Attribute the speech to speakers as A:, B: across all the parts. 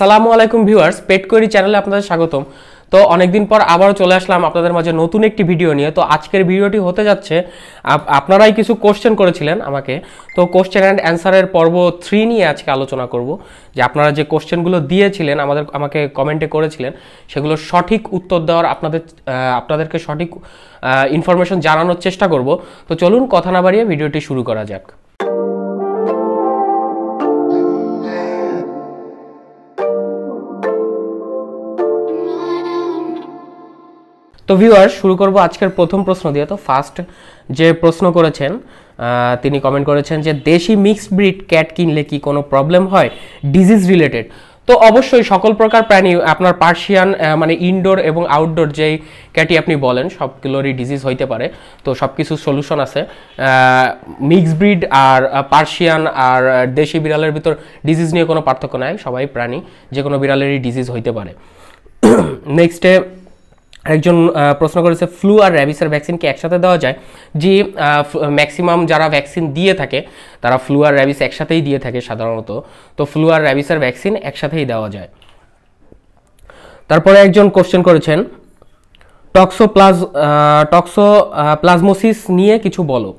A: সালামু আলাইকুম ভিউয়ার্স পেটকরি চ্যানেলে আপনাদের স্বাগতম তো অনেকদিন পর আবারও চলে আসলাম আপনাদের মাঝে নতুন একটি ভিডিও নিয়ে তো আজকের ভিডিওটি হতে যাচ্ছে আপনারাই কিছু কোশ্চেন করেছিলেন আমাকে তো কোশ্চেন অ্যান্ড অ্যান্সারের পর্ব থ্রি নিয়ে আজকে আলোচনা করব যে আপনারা যে কোশ্চেনগুলো দিয়েছিলেন আমাদের আমাকে কমেন্টে করেছিলেন সেগুলো সঠিক উত্তর দেওয়ার আপনাদের আপনাদেরকে সঠিক ইনফরমেশন জানানোর চেষ্টা করব তো চলুন কথা না বাড়িয়ে ভিডিওটি শুরু করা যাক তো ভিউয়ার শুরু করব আজকের প্রথম প্রশ্ন দিয়ে তো ফার্স্ট যে প্রশ্ন করেছেন তিনি কমেন্ট করেছেন যে দেশি মিক্সড ব্রিড ক্যাট কিনলে কি কোনো প্রবলেম হয় ডিজিজ রিলেটেড তো অবশ্যই সকল প্রকার প্রাণী আপনার পার্সিয়ান মানে ইনডোর এবং আউটডোর যেই ক্যাটি আপনি বলেন সবগুলোরই ডিজিজ হইতে পারে তো সব কিছু সলিউশন আছে মিক্স ব্রিড আর পার্সিয়ান আর দেশি বিড়ালের ভিতর ডিজিজ নিয়ে কোনো পার্থক্য নাই সবাই প্রাণী যে কোনো বিড়ালেরই ডিজিজ হইতে পারে নেক্সটে একজন প্রশ্ন করেছে ফ্লু আর র্যাবিসের ভ্যাকসিন কি একসাথে দেওয়া যায় যে ম্যাক্সিমাম যারা ভ্যাকসিন দিয়ে থাকে তারা ফ্লু আর র্যাবিস একসাথেই দিয়ে থাকে সাধারণত তো ফ্লু আর র্যাবিসের ভ্যাকসিন একসাথেই দেওয়া যায় তারপরে একজন কোশ্চেন করেছেন টক্সো প্লাজ টক্সো প্লাজমোসিস নিয়ে কিছু বলো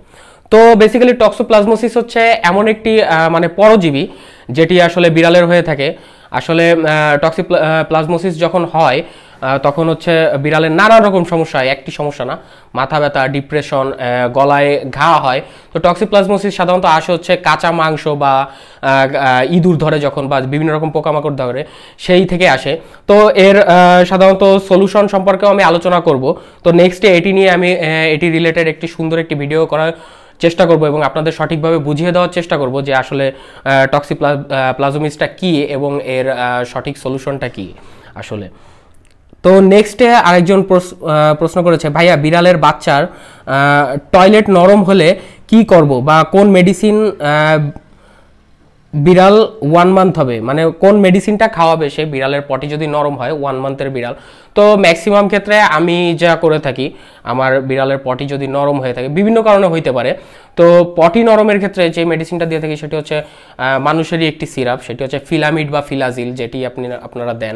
A: তো বেসিক্যালি টক্সোপ্লাজমোসিস হচ্ছে এমন একটি মানে পরজীবী যেটি আসলে বিড়ালের হয়ে থাকে আসলে টক্সি প্লাজমোসিস যখন হয় তখন হচ্ছে বিড়ালের নানা রকম সমস্যা হয় একটি সমস্যা না মাথা ব্যথা ডিপ্রেশন গলায় ঘা হয় তো টক্সিপ্লাজমোসিস সাধারণত আসে হচ্ছে কাঁচা মাংস বা ইঁদুর ধরে যখন বা বিভিন্ন রকম পোকামাকড় ধরে সেই থেকে আসে তো এর সাধারণত সলিউশন সম্পর্কেও আমি আলোচনা করব তো নেক্সটে এটি নিয়ে আমি এটি রিলেটেড একটি সুন্দর একটি ভিডিও করার চেষ্টা করব এবং আপনাদের সঠিকভাবে বুঝিয়ে দেওয়ার চেষ্টা করব যে আসলে টক্সিপ্লা প্লাজোমিসটা কী এবং এর সঠিক সলিউশনটা কী আসলে তো নেক্সটে আরেকজন প্রশ্ন করেছে ভাইয়া বিড়ালের বাচ্চার টয়লেট নরম হলে কি করব বা কোন মেডিসিন বিড়াল ওয়ান মান্থ হবে মানে কোন মেডিসিনটা খাওয়াবে সে বিড়ালের পটি যদি নরম হয় ওয়ান মান্থের বিড়াল তো ম্যাক্সিমাম ক্ষেত্রে আমি যা করে থাকি আমার বিড়ালের পটি যদি নরম হয়ে থাকে বিভিন্ন কারণে হইতে পারে তো পটি নরমের ক্ষেত্রে যে মেডিসিনটা দিয়ে থাকি সেটি হচ্ছে মানুষেরই একটি সিরাপ সেটি হচ্ছে ফিলামিড বা ফিলাজিল যেটি আপনি আপনারা দেন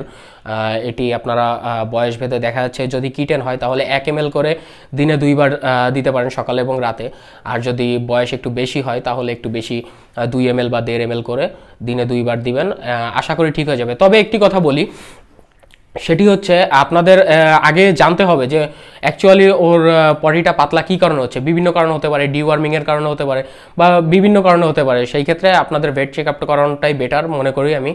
A: এটি আপনারা বয়স ভেদে দেখা যাচ্ছে যদি কিটেন হয় তাহলে এক এম করে দিনে দুইবার দিতে পারেন সকালে এবং রাতে আর যদি বয়স একটু বেশি হয় তাহলে একটু বেশি দুই এম বা দেড় এম করে দিনে দুইবার দিবেন আশা করি ঠিক হয়ে যাবে তবে একটি কথা বলি সেটি হচ্ছে আপনাদের আগে জানতে হবে যে অ্যাকচুয়ালি ওর পটিটা পাতলা কী কারণে হচ্ছে বিভিন্ন কারণ হতে পারে ডিওয়ার্মিংয়ের কারণে হতে পারে বা বিভিন্ন কারণে হতে পারে সেই ক্ষেত্রে আপনাদের ভেট চেক আপটা করানোটাই বেটার মনে করি আমি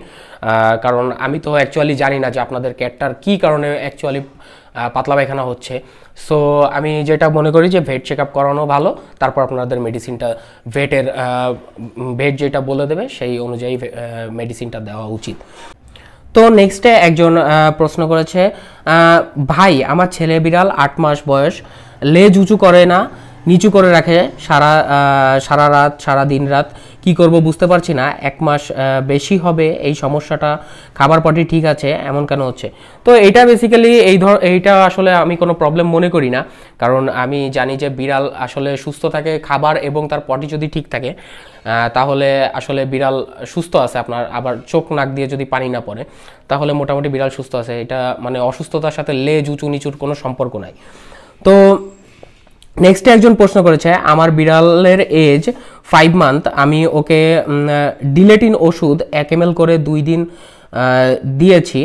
A: কারণ আমি তো অ্যাকচুয়ালি জানি না যে আপনাদের ক্যাটটার কী কারণে অ্যাকচুয়ালি পাতলা পায়খানা হচ্ছে সো আমি যেটা মনে করি যে ভেট চেক আপ করানো ভালো তারপর আপনাদের মেডিসিনটা ভেটের ভেট যেটা বলে দেবে সেই অনুযায়ী মেডিসিনটা দেওয়া উচিত তো নেক্সটে একজন প্রশ্ন করেছে ভাই আমার ছেলে বিড়াল আট মাস বয়স লেজ উঁচু করে না নিচু করে রাখে সারা সারা রাত সারা দিন রাত কি করব বুঝতে পারছি না এক মাস বেশি হবে এই সমস্যাটা খাবার পটি ঠিক আছে এমন কেন হচ্ছে তো এটা বেসিক্যালি এই ধর এইটা আসলে আমি কোনো প্রবলেম মনে করি না কারণ আমি জানি যে বিড়াল আসলে সুস্থ থাকে খাবার এবং তার পটি যদি ঠিক থাকে তাহলে আসলে বিড়াল সুস্থ আছে আপনার আবার চোখ নাক দিয়ে যদি পানি না পড়ে তাহলে মোটামুটি বিড়াল সুস্থ আছে এটা মানে অসুস্থতার সাথে লেজ উঁচু নিচুর কোনো সম্পর্ক নাই তো নেক্সট একজন প্রশ্ন করেছে আমার বিড়ালের এজ ফাইভ মান্থ আমি ওকে ডিলেটিন ওষুধ এক এম করে দুই দিন দিয়েছি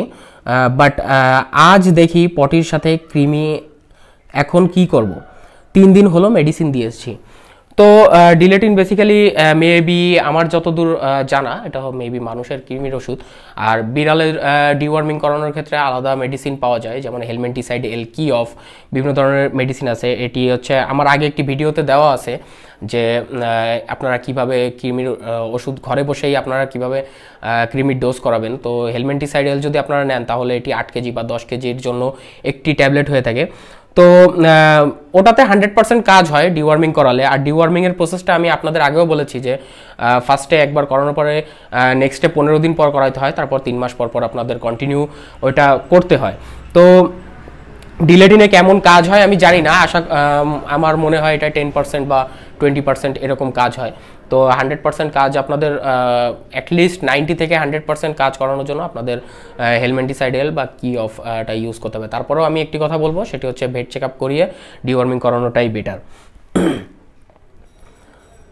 A: বাট আজ দেখি পটির সাথে কৃমি এখন কি করব তিন দিন হলো মেডিসিন দিয়েছি তো ডিলেটিন বেসিক্যালি মেবি আমার যতদূর জানা এটা মেবি মানুষের কৃমির ওষুধ আর বিড়ালের ডিওয়ার্মিং করানোর ক্ষেত্রে আলাদা মেডিসিন পাওয়া যায় যেমন হেলমেন্টিসাইড এল কি অফ বিভিন্ন ধরনের মেডিসিন আছে এটি হচ্ছে আমার আগে একটি ভিডিওতে দেওয়া আছে যে আপনারা কিভাবে কৃমির ওষুধ ঘরে বসেই আপনারা কিভাবে কৃমির ডোজ করাবেন তো হেলমেন্টিসাইড এল যদি আপনারা নেন তাহলে এটি আট কেজি বা দশ কেজির জন্য একটি ট্যাবলেট হয়ে থাকে তো ওটাতে হান্ড্রেড পার্সেন্ট কাজ হয় ডিওয়ার্মিং করালে আর ডিওয়ার্মিংয়ের প্রসেসটা আমি আপনাদের আগেও বলেছি যে ফার্স্টে একবার করানোর পরে নেক্সটে পনেরো দিন পর করাইতে হয় তারপর তিন মাস পর পর আপনাদের কন্টিনিউ ওইটা করতে হয় তো ডিলেটিনে কেমন কাজ হয় আমি জানি না আশা আমার মনে হয় এটা টেন পার্সেন্ট বা টোয়েন্টি পার্সেন্ট এরকম কাজ হয় তো হান্ড্রেড পার্সেন্ট কাজ আপনাদের অ্যাটলিস্ট নাইনটি থেকে হান্ড্রেড পার্সেন্ট কাজ করানোর জন্য আপনাদের হেলমেন্টিসাইডেল বা কি অফটা ইউজ করতে হবে তারপরেও আমি একটি কথা বলবো সেটি হচ্ছে ভেট চেক আপ করিয়ে ডিওয়ার্মিং করানোটাই বেটার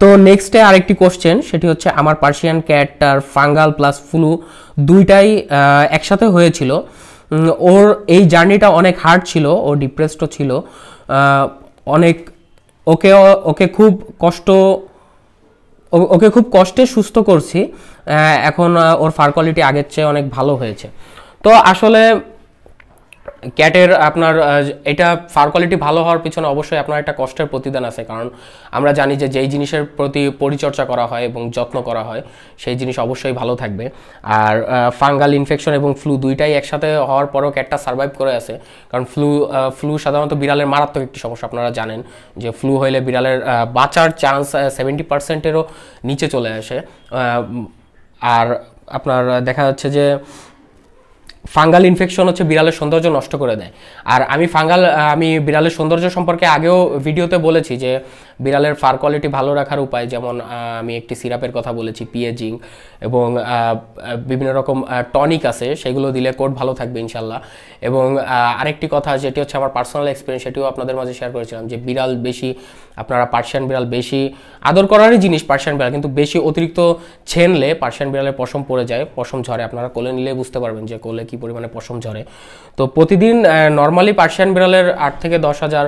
A: তো নেক্সটে আরেকটি কোশ্চেন সেটি হচ্ছে আমার পার্সিয়ান ক্যাটার ফাঙ্গাল প্লাস ফ্লু দুইটাই একসাথে হয়েছিল ওর এই জার্নিটা অনেক হার্ড ছিল ও ডিপ্রেসডও ছিল অনেক ওকে ওকে খুব কষ্ট ওকে খুব কষ্টে সুস্থ করছি এখন ওর ফার কোয়ালিটি আগের চেয়ে অনেক ভালো হয়েছে তো আসলে ক্যাটের আপনার এটা ফার কোয়ালিটি ভালো হওয়ার পিছনে অবশ্যই আপনার একটা কষ্টের প্রতিদান আছে কারণ আমরা জানি যে যেই জিনিসের প্রতি পরিচর্যা করা হয় এবং যত্ন করা হয় সেই জিনিস অবশ্যই ভালো থাকবে আর ফাঙ্গাল ইনফেকশন এবং ফ্লু দুইটাই একসাথে হওয়ার পরও ক্যাটটা সার্ভাইভ করে আছে কারণ ফ্লু ফ্লু সাধারণত বিড়ালের মারাত্মক একটি সমস্যা আপনারা জানেন যে ফ্লু হইলে বিড়ালের বাঁচার চান্স সেভেন্টি পার্সেন্টেরও নিচে চলে আসে আর আপনার দেখা যাচ্ছে যে ফাঙ্গাল ইনফেকশন হচ্ছে বিড়ালের সৌন্দর্য নষ্ট করে দেয় আর আমি ফাঙ্গাল আমি বিড়ালের সৌন্দর্য সম্পর্কে আগেও ভিডিওতে বলেছি যে বিড়ালের ফার কোয়ালিটি ভালো রাখার উপায় যেমন আমি একটি সিরাপের কথা বলেছি পিএজিং এবং বিভিন্ন রকম টনিক আছে সেগুলো দিলে কোট ভালো থাকবে ইনশাল্লাহ এবং আরেকটি কথা যেটি হচ্ছে আমার পার্সোনাল এক্সপিরিয়েন্স সেটিও আপনাদের মাঝে শেয়ার করেছিলাম যে বিড়াল বেশি আপনারা পার্সিয়ান বিড়াল বেশি আদর করারই জিনিস পার্সিয়ান বিড়াল কিন্তু বেশি অতিরিক্ত ছেনলে পার্সিয়ান বিড়ালের পশম পড়ে যায় পশম ঝরে আপনারা কোলে নিলে বুঝতে পারবেন যে কোলে কী পরিমাণে পশম ঝরে তো প্রতিদিন নর্মালি পার্সিয়ান বিড়ালের আট থেকে দশ হাজার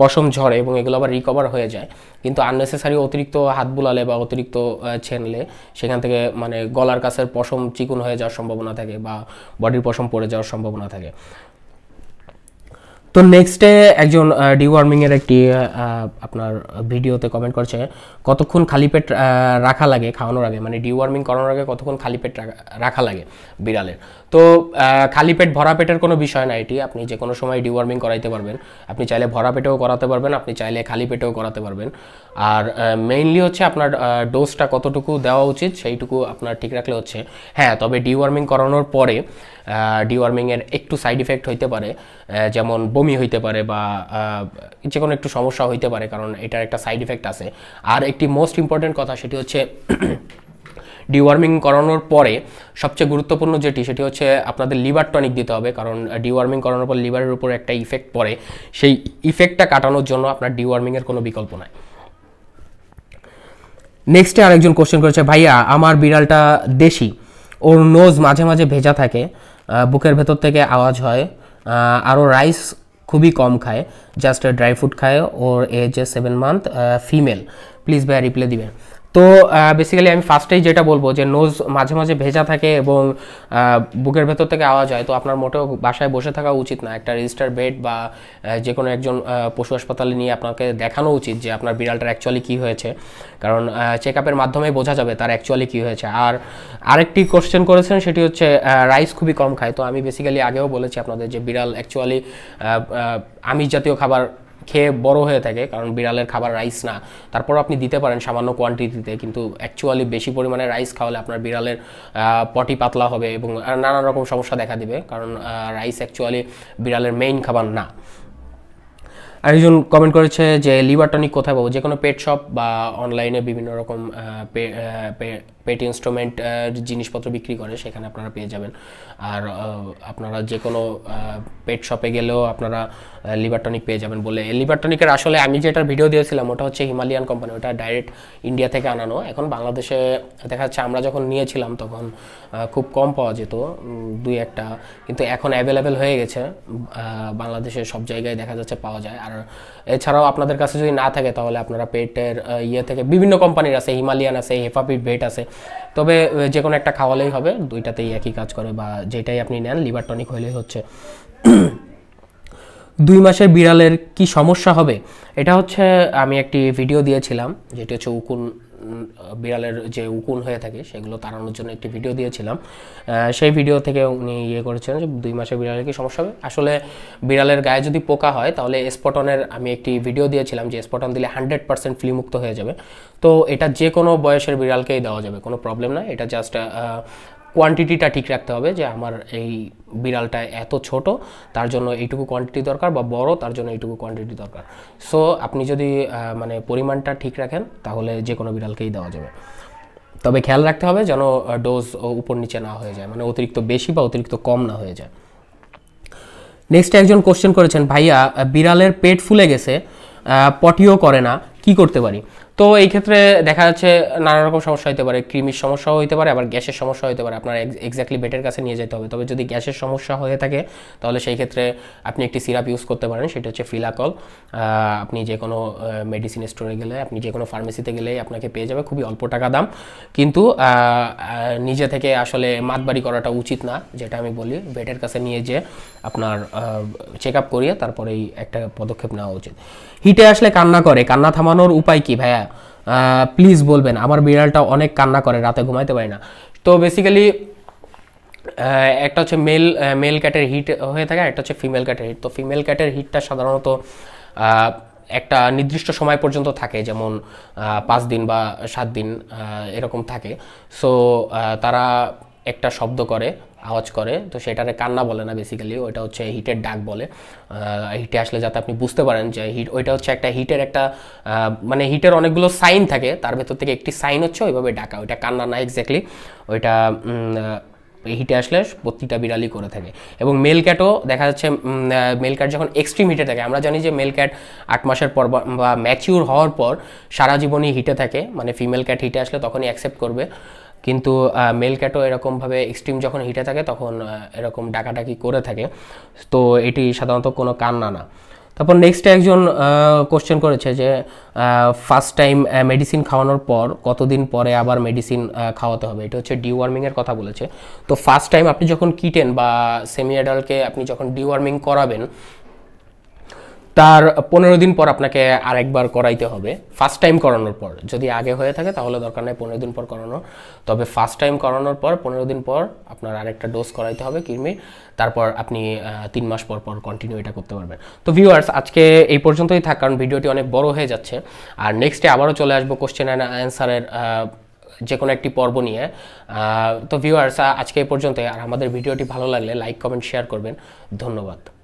A: পশম ঝরে এবং এগুলো আবার রিকভার হয়ে যায় যায় কিন্তু আননেসেসারি অতিরিক্ত হাত বুলালে বা অতিরিক্ত ছেনলে সেখান থেকে মানে গলার কাছের পশম চিকুন হয়ে যাওয়ার সম্ভাবনা থাকে বা বডির পশম পড়ে যাওয়ার সম্ভাবনা থাকে তো নেক্সটে একজন ডিওয়ার্মিংয়ের একটি আপনার ভিডিওতে কমেন্ট করছে কতক্ষণ খালি পেট রাখা লাগে খাওয়ানোর আগে মানে ডিওয়ার্মিং করানোর আগে কতক্ষণ খালি পেট রাখা লাগে বিড়ালের তো খালি পেট ভরা পেটের কোনো বিষয় না এটি আপনি যে কোনো সময় ডিওয়ার্মিং করাইতে পারবেন আপনি চাইলে ভরা পেটেও করাতে পারবেন আপনি চাইলে খালি পেটেও করাতে পারবেন আর মেইনলি হচ্ছে আপনার ডোজটা কতটুকু দেওয়া উচিত সেইটুকু আপনার ঠিক রাখলে হচ্ছে হ্যাঁ তবে ডিওয়ার্মিং করানোর পরে ডিওয়ার্মিংয়ের একটু সাইড ইফেক্ট হইতে পারে যেমন বমি হইতে পারে বা যে কোনো একটু সমস্যা হইতে পারে কারণ এটার একটা সাইড ইফেক্ট আছে আর একটি মোস্ট ইম্পর্ট্যান্ট কথা সেটি হচ্ছে ডিওয়ার্মিং করানোর পরে সবচেয়ে গুরুত্বপূর্ণ যেটি সেটি হচ্ছে আপনাদের লিভার টনিক দিতে হবে কারণ ডিওয়ার্মিং করানোর পর লিভারের উপর একটা ইফেক্ট পড়ে সেই ইফেক্টটা কাটানোর জন্য আপনার ডিওয়ার্মিংয়ের কোনো বিকল্প নাই নেক্সটে আরেকজন কোশ্চেন করেছে ভাইয়া আমার বিড়ালটা দেশি ওর নোজ মাঝে মাঝে ভেজা থাকে বুকের ভেতর থেকে আওয়াজ হয় আরও রাইস খুবই কম খায় জাস্ট ড্রাই ফ্রুট খায় ওর age seven month female please ভাইয়া রিপ্লে দিবেন তো বেসিক্যালি আমি ফার্স্টেই যেটা বলবো যে নোজ মাঝে মাঝে ভেজা থাকে এবং বুকের ভেতর থেকে আওয়াজ হয় তো আপনার মোটেও বাসায় বসে থাকা উচিত না একটা রেজিস্টার বেড বা যে কোনো একজন পশু হাসপাতালে নিয়ে আপনাকে দেখানো উচিত যে আপনার বিড়ালটার অ্যাকচুয়ালি কী হয়েছে কারণ চেক আপের মাধ্যমেই বোঝা যাবে তার অ্যাকচুয়ালি কী হয়েছে আর আরেকটি কোশ্চেন করেছেন সেটি হচ্ছে রাইস খুবই কম খায় তো আমি বেসিক্যালি আগেও বলেছি আপনাদের যে বিড়াল অ্যাকচুয়ালি আমিষ জাতীয় খাবার খেয়ে বড় হয়ে থাকে কারণ বিড়ালের খাবার রাইস না তারপর আপনি দিতে পারেন সামান্য কোয়ান্টিটিতে কিন্তু অ্যাকচুয়ালি বেশি পরিমাণে রাইস খাওয়ালে আপনার বিড়ালের পটি পাতলা হবে এবং নানা রকম সমস্যা দেখা দিবে কারণ রাইস অ্যাকচুয়ালি বিড়ালের মেইন খাবার না আরেকজন কমেন্ট করেছে যে লিভার টনিক কোথায় পাবো যে কোনো পেট শপ বা অনলাইনে বিভিন্ন রকম পেট ইনস্ট্রুমেন্ট জিনিসপত্র বিক্রি করে সেখানে আপনারা পেয়ে যাবেন আর আপনারা যে কোনো পেট শপে গেলেও আপনারা লিভার টনিক পেয়ে যাবেন বলে লিভার টনিকের আসলে আমি যেটা ভিডিও দিয়েছিলাম ওটা হচ্ছে হিমালয়ান কোম্পানি ওটা ডাইরেক্ট ইন্ডিয়া থেকে আনানো এখন বাংলাদেশে দেখা যাচ্ছে আমরা যখন নিয়েছিলাম তখন খুব কম পাওয়া যেত দুই একটা কিন্তু এখন অ্যাভেলেবেল হয়ে গেছে বাংলাদেশের সব জায়গায় দেখা যাচ্ছে পাওয়া যায় আর এছাড়াও আপনাদের কাছে যদি না থাকে তাহলে আপনারা পেটের ইয়ে থেকে বিভিন্ন কোম্পানির আছে হিমালয়ান আছে হেফাপিট বেট আছে তবে যে কোনো একটা খাওয়ালেই হবে দুইটাতেই একই কাজ করে বা যেটাই আপনি নেন লিভার টনিক হলেই হচ্ছে দুই মাসের বিড়ালের কি সমস্যা হবে এটা হচ্ছে আমি একটি ভিডিও দিয়েছিলাম যেটি হচ্ছে উকুন বিড়ালের যে উকুন হয়ে থাকে সেগুলো তাড়ানোর জন্য একটি ভিডিও দিয়েছিলাম সেই ভিডিও থেকে উনি ইয়ে করেছিলেন যে দুই মাসে বিড়ালের কি সমস্যা হবে আসলে বিড়ালের গায়ে যদি পোকা হয় তাহলে স্পটনের আমি একটি ভিডিও দিয়েছিলাম যে স্পটন দিলে হান্ড্রেড পার্সেন্ট ফ্লিমুক্ত হয়ে যাবে তো এটা যে কোনো বয়সের বিড়ালকেই দেওয়া যাবে কোনো প্রবলেম না এটা জাস্ট কোয়ান্টিটিটা ঠিক রাখতে হবে যে আমার এই বিড়ালটা এত ছোট তার জন্য এইটুকু কোয়ান্টিটি দরকার বা বড় তার জন্য এইটুকু কোয়ান্টিটি দরকার সো আপনি যদি মানে পরিমাণটা ঠিক রাখেন তাহলে যে কোনো বিড়ালকেই দেওয়া যাবে তবে খেয়াল রাখতে হবে যেন ডোজ উপর নিচে না হয়ে যায় মানে অতিরিক্ত বেশি বা অতিরিক্ত কম না হয়ে যায় নেক্সট একজন কোশ্চেন করেছেন ভাইয়া বিড়ালের পেট ফুলে গেছে পটিও করে না কি করতে পারি তো এই ক্ষেত্রে দেখা যাচ্ছে নানা রকম সমস্যা হতে পারে কৃমির সমস্যাও হতে পারে আবার গ্যাসের সমস্যা হতে পারে আপনার এক্স্যাক্টলি বেটের কাছে নিয়ে যেতে হবে তবে যদি গ্যাসের সমস্যা হয়ে থাকে তাহলে সেই ক্ষেত্রে আপনি একটি সিরাপ ইউজ করতে পারেন সেটা হচ্ছে ফিলাকল আপনি যে কোনো মেডিসিন স্টোরে গেলে আপনি যে কোনো ফার্মেসিতে গেলে আপনাকে পেয়ে যাবে খুবই অল্প টাকা দাম কিন্তু নিজে থেকে আসলে মাতবাড়ি করাটা উচিত না যেটা আমি বলি বেটের কাছে নিয়ে যে আপনার চেক আপ করিয়ে তারপরেই একটা পদক্ষেপ নেওয়া উচিত হিটে আসলে কান্না করে কান্না থামানোর উপায় কি ভাইয়া প্লিজ বলবেন আমার বিড়ালটা অনেক কান্না করে রাতে ঘুমাইতে পারি না তো বেসিক্যালি একটা হচ্ছে মেল মেল ক্যাটের হিট হয়ে থাকে একটা হচ্ছে ফিমেল ক্যাটের হিট তো ফিমেল ক্যাটের হিটটা সাধারণত একটা নির্দিষ্ট সময় পর্যন্ত থাকে যেমন পাঁচ দিন বা সাত দিন এরকম থাকে সো তারা একটা শব্দ করে আওয়াজ করে তো সেটারে কান্না বলে না বেসিক্যালি ওইটা হচ্ছে হিটের ডাক বলে হিটে আসলে যাতে আপনি বুঝতে পারেন যে হিট ওইটা হচ্ছে একটা হিটের একটা মানে হিটের অনেকগুলো সাইন থাকে তার ভেতর থেকে একটি সাইন হচ্ছে ওইভাবে ডাকা ওইটা কান্না না এক্স্যাক্টলি ওইটা হিটে আসলে প্রতিটা বিড়ালই করে থাকে এবং মেল ক্যাটও দেখা যাচ্ছে মেল ক্যাট যখন এক্সট্রিম হিটে থাকে আমরা জানি যে মেল ক্যাট আট মাসের পর বা ম্যাচিউর হওয়ার পর সারা জীবনই হিটে থাকে মানে ফিমেল ক্যাট হিটে আসলে তখনই অ্যাকসেপ্ট করবে কিন্তু মেল ক্যাটও এরকমভাবে এক্সট্রিম যখন হিটে থাকে তখন এরকম ডাকাডাকি করে থাকে তো এটি সাধারণত কোনো কান্না না তারপর নেক্সট একজন কোশ্চেন করেছে যে ফার্স্ট টাইম মেডিসিন খাওয়ানোর পর কতদিন পরে আবার মেডিসিন খাওয়াতে হবে এটা হচ্ছে ডিওয়ার্মিংয়ের কথা বলেছে তো ফার্স্ট টাইম আপনি যখন কিটেন বা সেমি অ্যাডাল্টকে আপনি যখন ডিওয়ার্মিং করাবেন তার পনেরো দিন পর আপনাকে আরেকবার করাইতে হবে ফার্স্ট টাইম করানোর পর যদি আগে হয়ে থাকে তাহলে দরকার নেই পনেরো দিন পর করানোর তবে ফার্স্ট টাইম করানোর পর পনেরো দিন পর আপনার আরেকটা ডোজ করাইতে হবে কিরমির তারপর আপনি তিন মাস পর পর কন্টিনিউ এটা করতে পারবেন তো ভিউয়ার্স আজকে এই পর্যন্তই থাক কারণ ভিডিওটি অনেক বড় হয়ে যাচ্ছে আর নেক্সটে আবারও চলে আসবো কোশ্চেন অ্যান্ড অ্যান্সারের যে কোনো একটি পর্ব নিয়ে তো ভিউয়ার্স আজকে এই পর্যন্তই আর আমাদের ভিডিওটি ভালো লাগলে লাইক কমেন্ট শেয়ার করবেন ধন্যবাদ